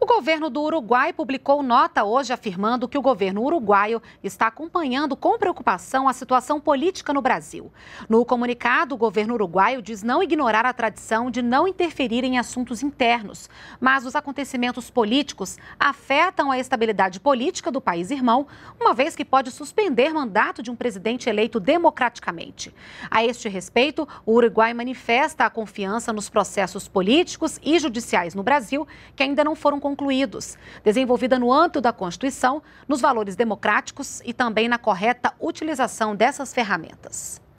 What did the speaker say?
O governo do Uruguai publicou nota hoje afirmando que o governo uruguaio está acompanhando com preocupação a situação política no Brasil. No comunicado, o governo uruguaio diz não ignorar a tradição de não interferir em assuntos internos, mas os acontecimentos políticos afetam a estabilidade política do país irmão, uma vez que pode suspender mandato de um presidente eleito democraticamente. A este respeito, o Uruguai manifesta a confiança nos processos políticos e judiciais no Brasil que ainda não foram concluídos, desenvolvida no âmbito da Constituição, nos valores democráticos e também na correta utilização dessas ferramentas.